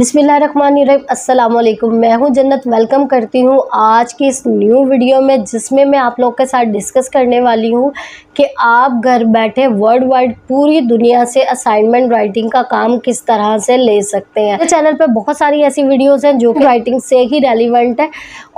अस्सलाम वालेकुम मैं हूं जन्नत वेलकम करती हूं आज की इस न्यू वीडियो में जिसमें मैं आप लोग के साथ डिस्कस करने वाली हूं कि आप घर बैठे वर्ल्ड वाइड पूरी दुनिया से असाइनमेंट राइटिंग का काम किस तरह से ले सकते हैं मेरे चैनल पर बहुत सारी ऐसी वीडियोस हैं जो कि राइटिंग से ही रेलिवेंट है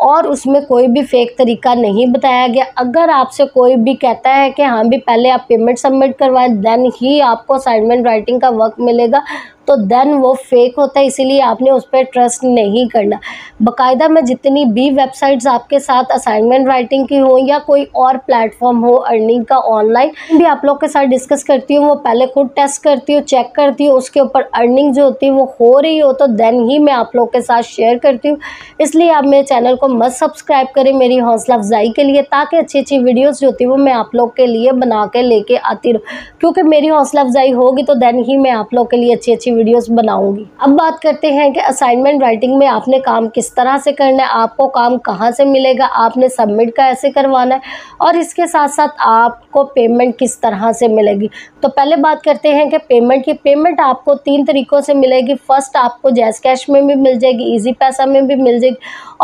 और उसमें कोई भी फेक तरीका नहीं बताया गया अगर आपसे कोई भी कहता है कि हाँ भी पहले आप पेमेंट सबमिट करवाएं देन ही आपको असाइनमेंट राइटिंग का वर्क मिलेगा तो देन वो फेक होता है इसीलिए आपने उस पर ट्रस्ट नहीं करना बाकायदा मैं जितनी भी वेबसाइट्स आपके साथ असाइनमेंट राइटिंग की हो या कोई और प्लेटफॉर्म हो अर्निंग का ऑनलाइन भी आप लोग के साथ डिस्कस करती हूँ वो पहले खुद टेस्ट करती हूँ चेक करती हूँ उसके ऊपर अर्निंग जो होती है वो हो रही हो तो देन ही मैं आप लोग के साथ शेयर करती हूँ इसलिए आप मेरे चैनल को मत सब्सक्राइब करें मेरी हौसला अफजाई के लिए ताकि अच्छी अच्छी वीडियोज़ जो होती है वो मैं आप लोग के लिए बना के लेके आती रहूँ क्योंकि मेरी हौसला अफजाई होगी तो देन ही मैं आप लोग के लिए अच्छी अच्छी वीडियोस बनाऊंगी अब बात करते हैं कि असाइनमेंट राइटिंग में आपने काम किस तरह से करना है आपको काम कहाँ से मिलेगा आपने सबमिट कैसे करवाना है और इसके साथ साथ आपको पेमेंट किस तरह से मिलेगी तो पहले बात करते हैं कि पेमेंट की पेमेंट आपको तीन तरीक़ों से मिलेगी फ़र्स्ट आपको जैस कैश में भी मिल जाएगी ईजी पैसा में भी मिल जाएगी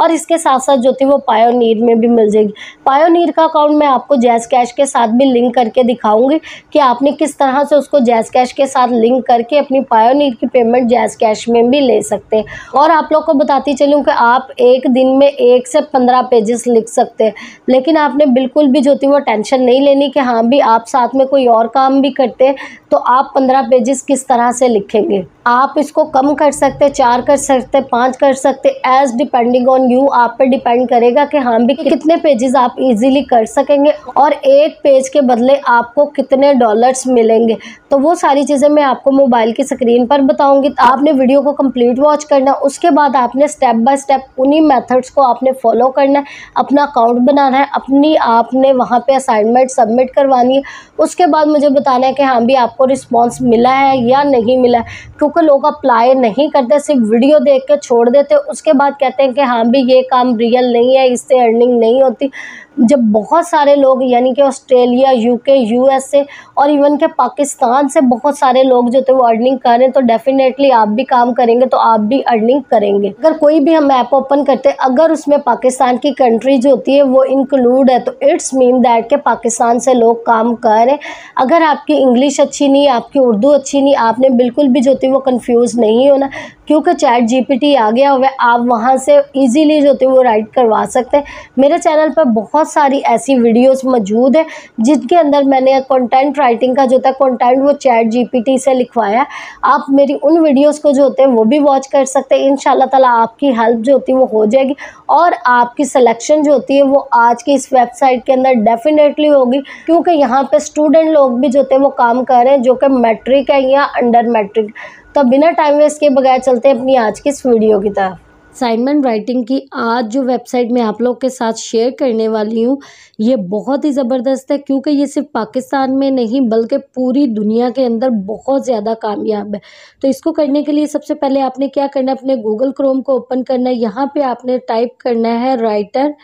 और इसके साथ साथ जो थी वो पायोनीर में भी मिल जाएगी पायोनीर का अकाउंट मैं आपको जैस कैश के साथ भी लिंक करके दिखाऊंगी कि आपने किस तरह से उसको जैस कैश के साथ लिंक करके अपनी पायोनीर नीड की पेमेंट जैस कैश में भी ले सकते हैं और आप लोग को बताती चलूँ कि आप एक दिन में एक से पंद्रह पेजेस लिख सकते हैं लेकिन आपने बिल्कुल भी जो थी वो टेंशन नहीं लेनी कि हाँ भी आप साथ में कोई और काम भी करते तो आप पंद्रह पेजेस किस तरह से लिखेंगे आप इसको कम कर सकते चार कर सकते पाँच कर सकते एज डिपेंडिंग ऑन यू आप पर डिपेंड करेगा कि हाँ भी कितने पेजेस आप इजीली कर सकेंगे और एक पेज के बदले आपको कितने डॉलर्स मिलेंगे तो वो सारी चीज़ें मैं आपको मोबाइल की स्क्रीन पर बताऊंगी तो आपने वीडियो को कंप्लीट वॉच करना उसके बाद आपने स्टेप बाय स्टेप उन्हीं मेथड्स को आपने फॉलो करना है अपना अकाउंट बनाना है अपनी आपने वहाँ पे असाइनमेंट सबमिट करवानी है उसके बाद मुझे बताना है कि हाँ भी आपको रिस्पॉन्स मिला है या नहीं मिला है क्योंकि लोग अप्लाई नहीं करते सिर्फ वीडियो देख के छोड़ देते उसके बाद कहते हैं कि हाँ भी ये काम रियल नहीं है इससे अर्निंग नहीं होती जब बहुत सारे लोग यानी कि ऑस्ट्रेलिया यूके यूएसए और इवन के पाकिस्तान से बहुत सारे लोग जो थे वो अर्निंग कर रहे हैं तो डेफिनेटली आप भी काम करेंगे तो आप भी अर्निंग करेंगे अगर कोई भी हम ऐप ओपन करते हैं अगर उसमें पाकिस्तान की कंट्री जो होती है वो इंक्लूड है तो इट्स मीन दैट के पाकिस्तान से लोग काम करें अगर आपकी इंग्लिश अच्छी नहीं आपकी उर्दू अच्छी नहीं आपने बिल्कुल भी जो थी वो कन्फ्यूज़ नहीं होना क्योंकि चैट जीपीटी आ गया हुआ है आप वहाँ से इजीली जो होती है वो राइट करवा सकते हैं मेरे चैनल पर बहुत सारी ऐसी वीडियोस मौजूद है जिनके अंदर मैंने कंटेंट राइटिंग का जो था है कंटेंट वो चैट जीपीटी से लिखवाया आप मेरी उन वीडियोस को जो होते हैं वो भी वॉच कर सकते हैं इन ताला आपकी हेल्प जो होती है वो हो जाएगी और आपकी सिलेक्शन जो होती है वो आज की इस वेबसाइट के अंदर डेफिनेटली होगी क्योंकि यहाँ पर स्टूडेंट लोग भी जो होते हैं वो काम कर रहे हैं जो कि मैट्रिक है या अंडर मैट्रिक तो बिना टाइम वेस्ट के बगैर चलते हैं अपनी आज की इस वीडियो की तरफ साइनमेंट राइटिंग की आज जो वेबसाइट मैं आप लोग के साथ शेयर करने वाली हूँ ये बहुत ही ज़बरदस्त है क्योंकि ये सिर्फ पाकिस्तान में नहीं बल्कि पूरी दुनिया के अंदर बहुत ज़्यादा कामयाब है तो इसको करने के लिए सबसे पहले आपने क्या करना है अपने गूगल क्रोम को ओपन करना है यहाँ पे आपने टाइप करना है राइटर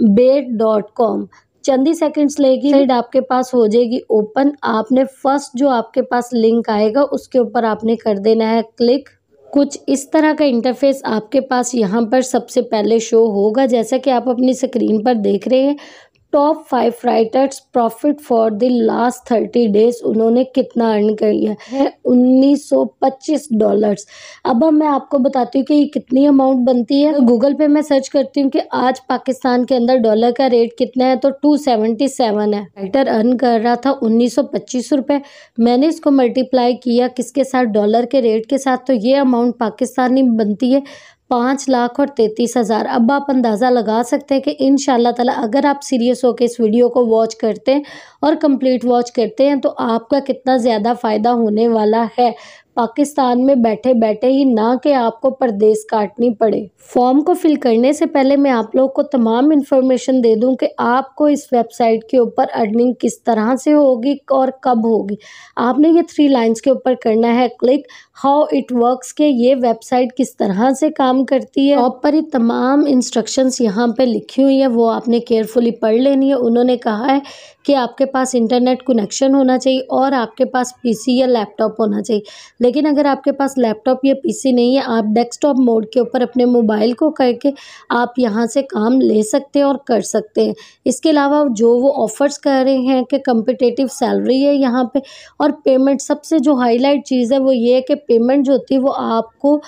बेट डॉट कॉम चंद ही सेकेंड्स लेगी साइड आपके पास हो जाएगी ओपन आपने फर्स्ट जो आपके पास लिंक आएगा उसके ऊपर आपने कर देना है क्लिक कुछ इस तरह का इंटरफेस आपके पास यहाँ पर सबसे पहले शो होगा जैसा कि आप अपनी स्क्रीन पर देख रहे हैं top five writers profit for the last thirty days उन्होंने कितना अर्न कर लिया है 1925 डॉलर्स अब मैं आपको बताती हूँ कि ये कितनी अमाउंट बनती है गूगल पे मैं सर्च करती हूँ कि आज पाकिस्तान के अंदर डॉलर का रेट कितना है तो 277 है राइटर अर्न कर रहा था उन्नीस सौ मैंने इसको मल्टीप्लाई किया किसके साथ डॉलर के रेट के साथ तो ये अमाउंट पाकिस्तानी बनती है पाँच लाख और तैंतीस हज़ार अब आप अंदाज़ा लगा सकते हैं कि इन ताला अगर आप सीरियस होकर इस वीडियो को वॉच करते हैं और कंप्लीट वॉच करते हैं तो आपका कितना ज़्यादा फ़ायदा होने वाला है पाकिस्तान में बैठे बैठे ही ना कि आपको प्रदेश काटनी पड़े फॉर्म को फिल करने से पहले मैं आप लोग को तमाम इन्फॉर्मेशन दे दूं कि आपको इस वेबसाइट के ऊपर अर्निंग किस तरह से होगी और कब होगी आपने ये थ्री लाइंस के ऊपर करना है क्लिक हाउ इट वर्क्स के ये वेबसाइट किस तरह से काम करती है टॉप पर ही तमाम इंस्ट्रक्शंस यहाँ पर लिखी हुई है वो आपने केयरफुली पढ़ लेनी है उन्होंने कहा है कि आपके पास इंटरनेट कनेक्शन होना चाहिए और आपके पास पीसी या लैपटॉप होना चाहिए लेकिन अगर आपके पास लैपटॉप या पीसी नहीं है आप डेस्कटॉप मोड के ऊपर अपने मोबाइल को करके आप यहाँ से काम ले सकते हैं और कर सकते हैं इसके अलावा जो वो ऑफ़र्स कर रहे हैं कि कम्पिटेटिव सैलरी है यहाँ पे और पेमेंट सबसे जो हाईलाइट चीज़ है वो ये है कि पेमेंट जो होती है वो आपको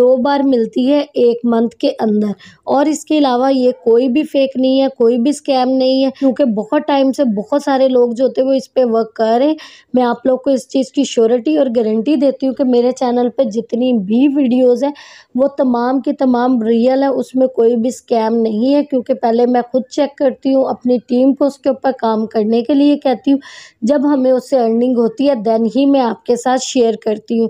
दो बार मिलती है एक मंथ के अंदर और इसके अलावा ये कोई भी फेक नहीं है कोई भी स्कैम नहीं है क्योंकि बहुत टाइम से बहुत बहुत सारे लोग जो होते हैं वो इस पर वर्क कर रहे हैं मैं आप लोग को इस चीज़ की श्योरिटी और गारंटी देती हूँ कि मेरे चैनल पर जितनी भी वीडियोज़ हैं वो तमाम की तमाम रियल है उसमें कोई भी स्कैम नहीं है क्योंकि पहले मैं खुद चेक करती हूँ अपनी टीम को उसके ऊपर काम करने के लिए कहती हूँ जब हमें उससे अर्निंग होती है देन ही मैं आपके साथ शेयर करती हूँ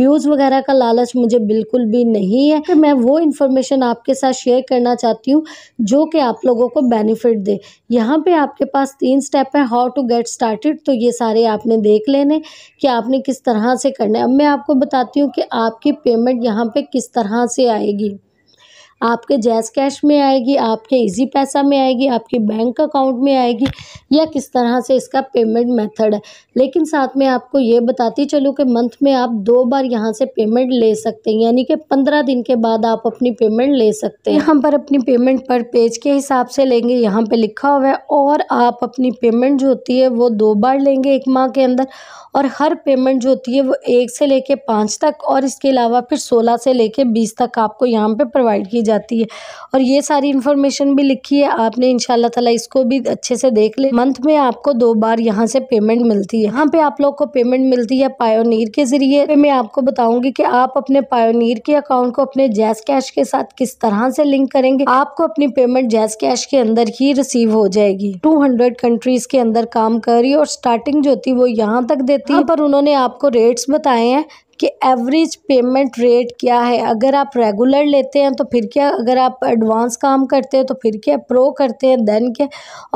व्यूज़ वगैरह का लालच मुझे बिल्कुल भी नहीं है मैं वो इन्फॉर्मेशन आपके साथ शेयर करना चाहती हूँ जो कि आप लोगों को बेनिफिट दे यहाँ पे आपके पास तीन स्टेप है हाउ टू गेट स्टार्टेड तो ये सारे आपने देख लेने कि आपने किस तरह से करना है अब मैं आपको बताती हूँ कि आपकी पेमेंट यहाँ पे किस तरह से आएगी आपके जैस कैश में आएगी आपके इजी पैसा में आएगी आपके बैंक अकाउंट में आएगी या किस तरह से इसका पेमेंट मेथड है लेकिन साथ में आपको ये बताती चलूँ कि मंथ में आप दो बार यहाँ से पेमेंट ले सकते हैं यानी कि पंद्रह दिन के बाद आप अपनी पेमेंट ले सकते हैं यहाँ पर अपनी पेमेंट पर पेज के हिसाब से लेंगे यहाँ पर लिखा हुआ है और आप अपनी पेमेंट जो होती है वो दो बार लेंगे एक माह के अंदर और हर पेमेंट जो होती है वो एक से लेके पाँच तक और इसके अलावा फिर सोलह से लेके बीस तक आपको यहाँ पे प्रोवाइड की जाए जाती है और ये सारी इन्फॉर्मेशन भी लिखी है आपने इन ताला इसको भी अच्छे से देख ले मंथ में आपको दो बार यहाँ से पेमेंट मिलती है यहाँ पे आप लोग को पेमेंट मिलती है पायोनीर के जरिए मैं आपको बताऊंगी कि आप अपने पायोनीर के अकाउंट को अपने जैस कैश के साथ किस तरह से लिंक करेंगे आपको अपनी पेमेंट जैस कैश के अंदर ही रिसीव हो जाएगी 200 कंट्रीज के अंदर काम कर रही है और स्टार्टिंग जो थी वो यहाँ तक देती है पर उन्होंने आपको रेट्स बताए हैं कि एवरेज पेमेंट रेट क्या है अगर आप रेगुलर लेते हैं तो फिर क्या अगर आप एडवांस काम करते हैं तो फिर क्या प्रो करते हैं देन क्या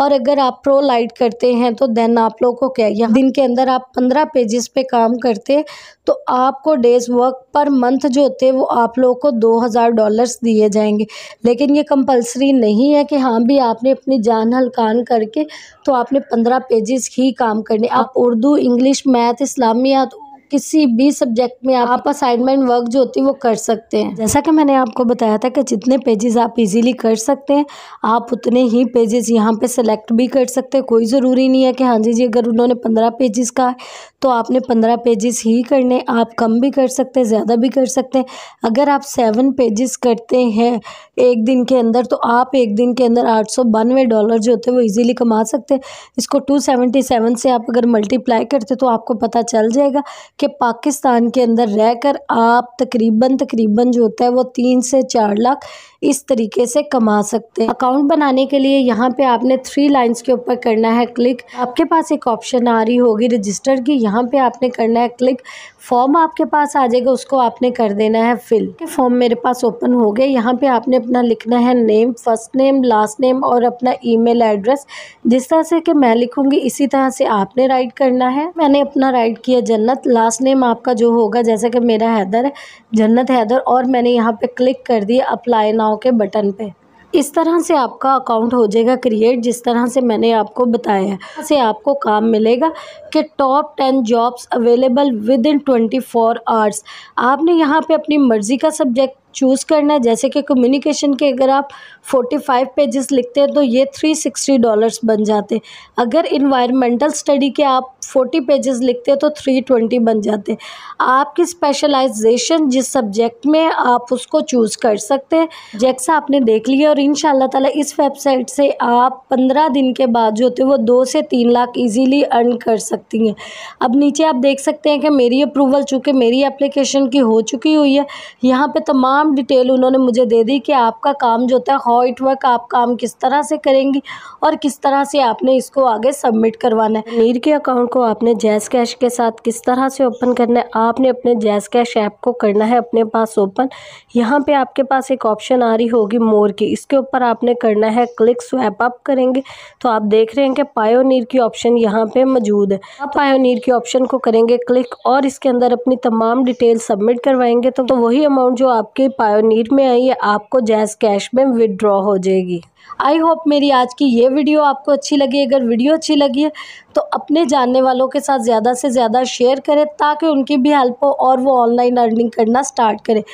और अगर आप प्रो लाइट करते हैं तो देन आप लोग को क्या यहाँ दिन के अंदर आप पंद्रह पेजेस पे काम करते हैं तो आपको डेज वर्क पर मंथ जो होते हैं वो आप लोगों को दो हज़ार डॉलर्स दिए जाएंगे लेकिन ये कंपलसरी नहीं है कि हाँ भी आपने अपनी जान हलकान करके तो आपने पंद्रह पेजेस ही काम करने आप उर्दू इंग्लिश मैथ इस्लामियात किसी भी सब्जेक्ट में आप असाइनमेंट वर्क जो होती है वो कर सकते हैं जैसा कि मैंने आपको बताया था कि जितने पेजेस आप इजीली कर सकते हैं आप उतने ही पेजेस यहाँ पे सेलेक्ट भी कर सकते हैं कोई ज़रूरी नहीं है कि हाँ जी जी अगर उन्होंने पंद्रह पेजेस का तो आपने पंद्रह पेजेस ही करने आप कम भी कर सकते हैं ज़्यादा भी कर सकते हैं अगर आप सेवन पेजेस करते हैं एक दिन के अंदर तो आप एक दिन के अंदर आठ सौ बानवे डॉलर जो होते हैं वो ईज़िली कमा सकते हैं इसको टू सेवेंटी सेवन से आप अगर मल्टीप्लाई करते तो आपको पता चल जाएगा कि पाकिस्तान के अंदर रहकर आप तकरीबन तकरीबन जो होता है वो तीन से चार लाख इस तरीके से कमा सकते हैं अकाउंट बनाने के लिए यहाँ पे आपने थ्री लाइंस के ऊपर करना है क्लिक आपके पास एक ऑप्शन आ रही होगी रजिस्टर की यहाँ पे आपने करना है क्लिक फॉर्म आपके पास आ जाएगा उसको आपने कर देना है फिल फॉर्म मेरे पास ओपन हो गया यहाँ पे आपने अपना लिखना है name first name last name और अपना ई एड्रेस जिस तरह से कि मैं लिखूंगी इसी तरह से आपने राइट करना है मैंने अपना राइट किया जन्नत लास्ट नेम आपका जो होगा जैसे कि मेरा हैदर है जन्नत हैदर और मैंने यहाँ पे क्लिक कर दिया अप्लाई नाउ नाव के बटन पे इस तरह से आपका अकाउंट हो जाएगा क्रिएट जिस तरह से मैंने आपको बताया से आपको काम मिलेगा कि top ten jobs available within twenty four hours आपने यहाँ पे अपनी मर्ज़ी का सब्जेक्ट चूज़ करना है जैसे कि कम्युनिकेशन के अगर आप 45 पेजेस लिखते हैं तो ये 360 डॉलर्स बन जाते अगर इन्वायरमेंटल स्टडी के आप 40 पेजेस लिखते हैं तो 320 बन जाते आपकी स्पेशलाइजेशन जिस सब्जेक्ट में आप उसको चूज़ कर सकते हैं जैसा आपने देख लिया और इन ताला इस वेबसाइट से आप पंद्रह दिन के बाद जो होते वो दो से तीन लाख ईजीली अर्न कर सकती हैं अब नीचे आप देख सकते हैं कि मेरी अप्रूवल चूँकि मेरी अप्लीकेशन की हो चुकी हुई है यहाँ पर तमाम तमाम डिटेल उन्होंने मुझे दे दी कि आपका काम जो होता है हाउ इट वर्क आप काम किस तरह से करेंगी और किस तरह से आपने इसको आगे सबमिट करवाना है नीर के अकाउंट को आपने जैस कैश के साथ किस तरह से ओपन करना है आपने अपने जैस कैश ऐप को करना है अपने पास ओपन यहाँ पे आपके पास एक ऑप्शन आ रही होगी मोर की इसके ऊपर आपने करना है क्लिक स्वैप अप करेंगे तो आप देख रहे हैं कि पायो की ऑप्शन यहाँ पर मौजूद है आप पायो के ऑप्शन को करेंगे क्लिक और इसके अंदर अपनी तमाम डिटेल सबमिट करवाएंगे तो वही अमाउंट जो आपके पायोनीर में है ये आपको जैज़ कैश में विदड्रॉ हो जाएगी आई होप मेरी आज की ये वीडियो आपको अच्छी लगी अगर वीडियो अच्छी लगी है तो अपने जानने वालों के साथ ज़्यादा से ज़्यादा शेयर करें ताकि उनकी भी हेल्प हो और वो ऑनलाइन अर्निंग करना स्टार्ट करें